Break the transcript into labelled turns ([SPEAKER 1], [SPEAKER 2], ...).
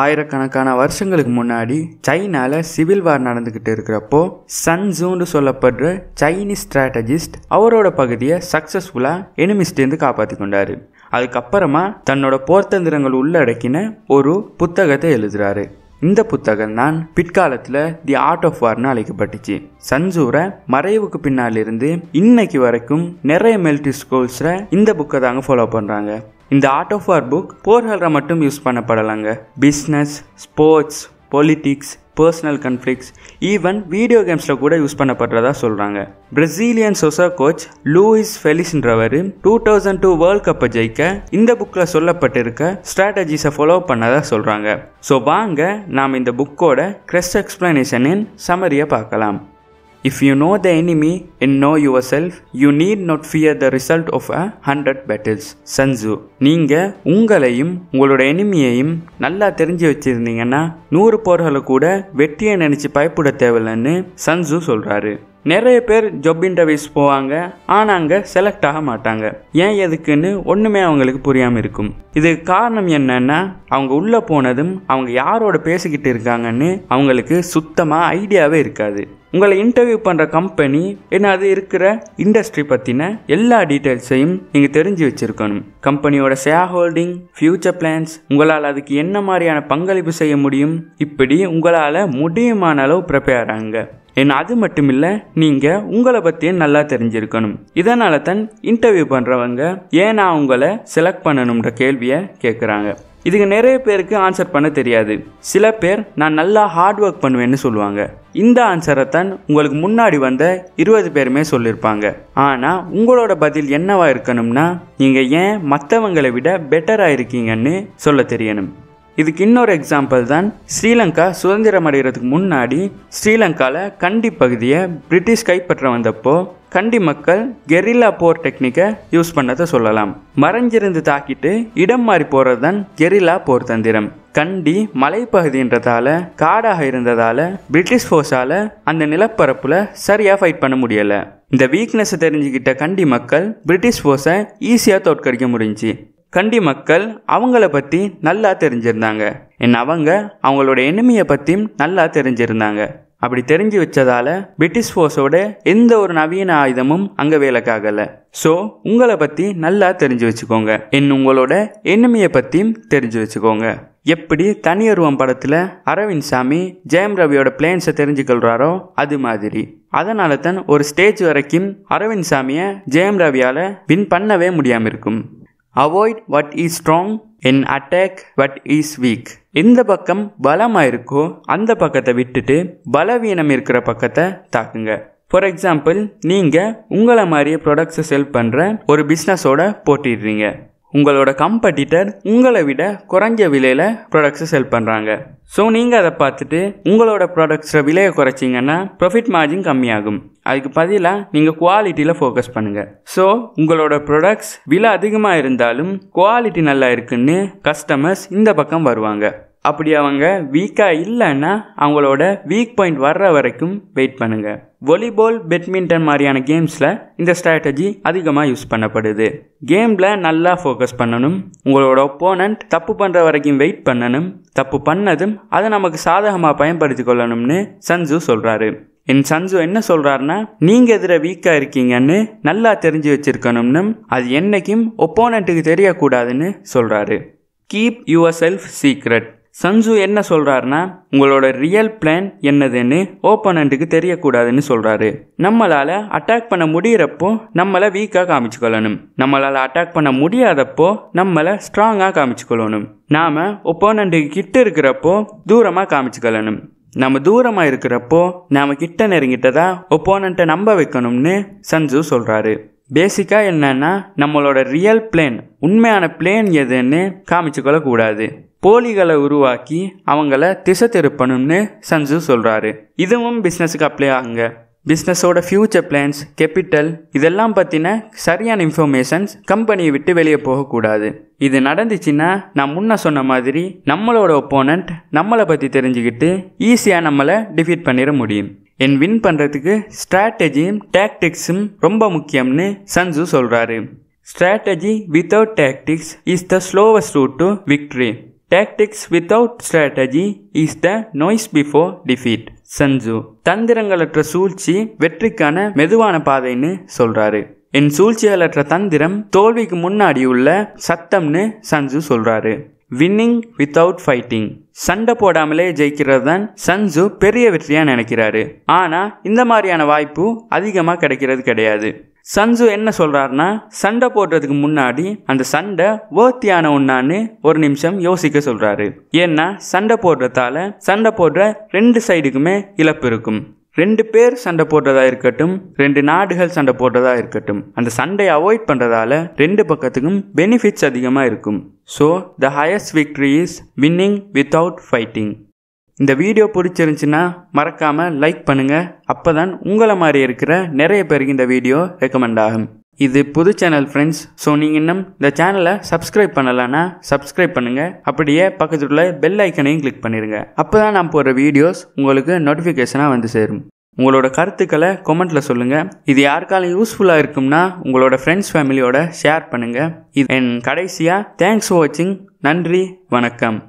[SPEAKER 1] ஆயிரக்கணக்கான வருஷங்களுக்கு முன்னாடி சைனாவில் சிவில் வார் நடந்துக்கிட்டு இருக்கிறப்போ சன் ஜூன்னு சொல்லப்படுற சைனீஸ் ஸ்ட்ராட்டஜிஸ்ட் அவரோட பகுதியை சக்ஸஸ்ஃபுல்லாக எனிமிஸ்டேருந்து காப்பாத்தி கொண்டாரு அதுக்கப்புறமா தன்னோட போர்த்தந்திரங்கள் உள்ளடக்கின ஒரு புத்தகத்தை எழுதுகிறாரு இந்த புத்தகம் தான் பிற்காலத்தில் தி ஆர்ட் ஆஃப் வார்னு அழைக்கப்பட்டுச்சு சஞ்சூரை மறைவுக்கு பின்னால் இருந்து இன்னைக்கு வரைக்கும் நிறைய மெல்டி ஸ்கூல்ஸில் இந்த புக்கை தாங்க ஃபாலோ பண்ணுறாங்க இந்த ஆர்ட் ஆஃப் வார் புக் போர்களில் மட்டும் யூஸ் பண்ணப்படலாங்க business sports politics personal conflicts even video கேம்ஸில் கூட யூஸ் பண்ணப்படுறதா சொல்கிறாங்க பிரசீலியன் சொசா கோச் லூயிஸ் ஃபெலிஸ்ன்றவர் டூ தௌசண்ட் டூ வேர்ல்ட் கப்பை ஜெயிக்க இந்த புக்கில் சொல்லப்பட்டிருக்க ஸ்ட்ராட்டஜிஸை ஃபாலோ பண்ணதாக சொல்கிறாங்க ஸோ வாங்க நாம் இந்த புக்கோட கிரெஸ்ட் எக்ஸ்பிளனேஷனின் சமரியை பார்க்கலாம் if you know the enemy in know your self you need not fear the result of a hundred battles Sun Tzu நீங்க உங்களையும் உங்களோட எனிமியையும் நல்லா தெரிஞ்சு வச்சிருந்தீங்கன்னா நூறு போர்களை கூட வெற்றியை நினைச்சு பயப்பட தேவையில்லைன்னு சன்சு சொல்றாரு நிறைய பேர் ஜொப் இன்டர்வியூஸ் போவாங்க ஆனால் அங்கே செலக்ட் ஆக மாட்டாங்க ஏன் எதுக்குன்னு ஒன்றுமே அவங்களுக்கு புரியாமல் இருக்கும் இதுக்கு காரணம் என்னன்னா அவங்க உள்ளே போனதும் அவங்க யாரோட பேசிக்கிட்டு இருக்காங்கன்னு அவங்களுக்கு சுத்தமாக ஐடியாவே இருக்காது உங்களை இன்டர்வியூ பண்ணுற கம்பெனி என்ன அது இருக்கிற இண்டஸ்ட்ரி பற்றின எல்லா டீட்டெயில்ஸையும் நீங்கள் தெரிஞ்சு வச்சுருக்கணும் கம்பெனியோட ஷேர் ஹோல்டிங் ஃப்யூச்சர் பிளான்ஸ் உங்களால் அதுக்கு என்ன மாதிரியான பங்களிப்பு செய்ய முடியும் இப்படி உங்களால் முடியுமான அளவு ப்ரிப்பேர் ஆகுங்க ஏன்னா அது மட்டும் இல்லை நீங்கள் உங்களை பற்றியும் நல்லா தெரிஞ்சிருக்கணும் இதனால தான் இன்டர்வியூ பண்ணுறவங்க ஏன் நான் உங்களை செலக்ட் பண்ணணுன்ற கேள்வியை கேட்குறாங்க இதுக்கு நிறைய பேருக்கு ஆன்சர் பண்ண தெரியாது சில பேர் நான் நல்லா ஹார்ட் ஒர்க் பண்ணுவேன்னு சொல்லுவாங்க இந்த ஆன்சரை தான் உங்களுக்கு முன்னாடி வந்த இருபது பேருமே சொல்லியிருப்பாங்க ஆனால் உங்களோட பதில் என்னவா இருக்கணும்னா நீங்கள் ஏன் மற்றவங்களை விட பெட்டராக இருக்கீங்கன்னு சொல்ல தெரியணும் இதுக்கு இன்னொரு எக்ஸாம்பிள் தான் ஸ்ரீலங்கா சுதந்திரம் அடைகிறதுக்கு முன்னாடி ஸ்ரீலங்காவில் கண்டி பகுதியை பிரிட்டிஷ் கைப்பற்ற வந்தப்போ கண்டி மக்கள் கெரில்லா போர் டெக்னிக்கை யூஸ் பண்ணதை சொல்லலாம் மறைஞ்சிருந்து தாக்கிட்டு இடம் மாறி போகிறது தான் கெரில்லா போர் தந்திரம் கண்டி மலைப்பகுதின்றதால காடாக இருந்ததால பிரிட்டிஷ் ஃபோர்ஸால அந்த நிலப்பரப்புல சரியா ஃபைட் பண்ண முடியல இந்த வீக்னஸை தெரிஞ்சுக்கிட்ட கண்டி மக்கள் பிரிட்டிஷ் ஃபோர்ஸை ஈஸியாக தோற்கடிக்க முடிஞ்சு கண்டி மக்கள் அவங்கள பற்றி நல்லா தெரிஞ்சிருந்தாங்க என் அவங்க அவங்களோட எனிமையை பற்றியும் நல்லா தெரிஞ்சிருந்தாங்க அப்படி தெரிஞ்சு வச்சதால பிரிட்டிஷ் ஃபோர்ஸோட எந்த ஒரு நவீன ஆயுதமும் அங்கே வேலைக்காகல ஸோ உங்களை பற்றி நல்லா தெரிஞ்சு வச்சுக்கோங்க என் உங்களோட எனிமையை பற்றியும் தெரிஞ்சு வச்சுக்கோங்க எப்படி தனியருவம் படத்தில் அரவிந்த் சாமி ஜெயம் ரவியோட பிளேன்ஸை தெரிஞ்சுக்கொள்கிறாரோ அது மாதிரி அதனால தான் ஒரு ஸ்டேஜ் வரைக்கும் அரவிந்த் சாமியை ஜெயம் ரவியால் வின் பண்ணவே முடியாமல் இருக்கும் avoid what is strong and attack but is weak இந்த பக்கம் பலமாக இருக்கோ அந்த பக்கத்தை விட்டுட்டு பலவீனம் இருக்கிற பக்கத்தை தாக்குங்க ஃபார் எக்ஸாம்பிள் நீங்கள் உங்களை மாதிரியே ப்ராடக்ட்ஸை செல் பண்ணுற ஒரு பிஸ்னஸோட போட்டிடுறீங்க உங்களோட கம்பெட்டிட்டர் உங்களை விட குறைஞ்ச விலையில் ப்ராடக்ட்ஸை செல் பண்ணுறாங்க ஸோ நீங்கள் அதை பார்த்துட்டு உங்களோட ப்ராடக்ட்ஸோட விலையை குறைச்சிங்கன்னா ப்ராஃபிட் மார்ஜின் கம்மியாகும் அதுக்கு பதிலாக நீங்கள் குவாலிட்டியில் ஃபோக்கஸ் பண்ணுங்கள் ஸோ உங்களோட ப்ராடக்ட்ஸ் விலை அதிகமாக இருந்தாலும் குவாலிட்டி நல்லா இருக்குன்னு கஸ்டமர்ஸ் இந்த பக்கம் வருவாங்க அப்படி அவங்க வீக்காக இல்லைன்னா அவங்களோட வீக் பாயிண்ட் வர்ற வரைக்கும் வெயிட் பண்ணுங்கள் வாலிபால் பேட்மிண்டன் மாதிரியான கேம்ஸில் இந்த ஸ்ட்ராட்டஜி அதிகமாக யூஸ் பண்ணப்படுது கேமில் நல்லா ஃபோக்கஸ் பண்ணணும் உங்களோட ஒப்போனண்ட் தப்பு பண்ணுற வரைக்கும் வெயிட் பண்ணணும் தப்பு பண்ணதும் அதை நமக்கு சாதகமாக பயன்படுத்தி கொள்ளணும்னு சஞ்சு சொல்கிறாரு என் சஞ்சு என்ன சொல்கிறாருன்னா நீங்கள் எதிர வீக்காக இருக்கீங்கன்னு நல்லா தெரிஞ்சு வச்சுருக்கணும்னு அது என்றைக்கும் ஒப்போனண்ட்டுக்கு தெரியக்கூடாதுன்னு சொல்கிறாரு keep your self secret Sun Tzu என்ன சொல்கிறாருன்னா உங்களோட ரியல் பிளான் என்னதுன்னு ஓப்பனண்ட்டுக்கு தெரியக்கூடாதுன்னு சொல்கிறாரு நம்மளால் அட்டாக் பண்ண முடிகிறப்போ நம்மளை வீக்காக காமிச்சுக்கொள்ளணும் நம்மளால் அட்டாக் பண்ண முடியாதப்போ நம்மளை ஸ்ட்ராங்காக காமிச்சுக்கொள்ளணும் நாம் ஒப்போனண்ட்டுக்கு கிட்ட இருக்கிறப்போ தூரமாக காமிச்சுக்கொள்ளணும் நம்ம தூரமாக இருக்கிறப்போ நாம் கிட்ட நெருங்கிட்ட தான் ஒப்போனண்ட்டை நம்ப வைக்கணும்னு சஞ்சு சொல்கிறாரு பேசிக்காக என்னென்னா நம்மளோட ரியல் பிளேன் உண்மையான பிளேன் எதுன்னு காமிச்சுக்கொள்ளக்கூடாது போலிகளை உருவாக்கி அவங்கள திசை திருப்பணும்னு சஞ்சு சொல்கிறாரு இதுவும் பிஸ்னஸுக்கு அப்ளை ஆகுங்க பிஸ்னஸோட ஃப்யூச்சர் பிளான்ஸ் கெப்பிட்டல் இதெல்லாம் பற்றின சரியான இன்ஃபர்மேஷன்ஸ் கம்பெனியை விட்டு வெளியே போகக்கூடாது இது நடந்துச்சுன்னா நான் முன்ன சொன்ன மாதிரி நம்மளோட ஒப்போனண்ட் நம்மளை பற்றி தெரிஞ்சுக்கிட்டு ஈஸியாக நம்மளை டிஃபீட் பண்ணிட முடியும் என் வின் பண்ணுறதுக்கு ஸ்ட்ராட்டஜியும் டேக்டிக்ஸும் ரொம்ப முக்கியம்னு சஞ்சு சொல்கிறாரு strategy without tactics is the slowest route to victory Tactics without strategy is the noise before defeat Sun Tzu தந்திரங்களற்ற சூழ்ச்சி வெற்றிக்கான மெதுவான பாதைன்னு சொல்கிறாரு என் சூழ்ச்சியாளற்ற தந்திரம் தோல்விக்கு முன்னாடி உள்ள சத்தம்னு சஞ்சு சொல்கிறாரு வின்னிங் வித்தவுட் ஃபைட்டிங் சண்டை போடாமலே ஜெயிக்கிறது தான் சஞ்சு பெரிய வெற்றியாக நினைக்கிறாரு ஆனால் இந்த மாதிரியான வாய்ப்பு அதிகமாக கிடைக்கிறது கிடையாது சன்சு என்ன சொல்கிறாருன்னா சண்டை போடுறதுக்கு முன்னாடி அந்த சண்டை வேர்த்தியான ஒன்னான்னு ஒரு நிமிஷம் யோசிக்க சொல்கிறாரு ஏன்னா சண்டை போடுறதால சண்டை போடுற ரெண்டு சைடுக்குமே இழப்பு இருக்கும் ரெண்டு பேர் சண்டை போடுறதா இருக்கட்டும் ரெண்டு நாடுகள் சண்டை போடுறதா இருக்கட்டும் அந்த சண்டையை அவாய்ட் பண்ணுறதால ரெண்டு பக்கத்துக்கும் பெனிஃபிட்ஸ் அதிகமாக இருக்கும் so the highest victory is winning without fighting இந்த வீடியோ பிடிச்சிருந்துச்சின்னா மறக்காமல் லைக் பண்ணுங்கள் அப்போ தான் உங்களை மாதிரி இருக்கிற நிறைய பேருக்கு இந்த வீடியோ ரெக்கமெண்ட் ஆகும் இது புது சேனல் ஃப்ரெண்ட்ஸ் ஸோ நீங்கள் இன்னும் இந்த சேனலை சப்ஸ்கிரைப் பண்ணலன்னா சப்ஸ்கிரைப் பண்ணுங்கள் அப்படியே பக்கத்தில் உள்ள பெல் ஐக்கனையும் கிளிக் பண்ணிடுங்க அப்போ தான் நான் போடுற வீடியோஸ் உங்களுக்கு நோட்டிஃபிகேஷனாக வந்து சேரும் உங்களோட கருத்துக்களை கொமெண்ட்டில் சொல்லுங்கள் இது யாருக்காலும் யூஸ்ஃபுல்லாக இருக்கும்னா உங்களோட ஃப்ரெண்ட்ஸ் ஃபேமிலியோட ஷேர் பண்ணுங்கள் இது என் கடைசியாக தேங்க்ஸ் ஃபார் வாட்சிங் நன்றி வணக்கம்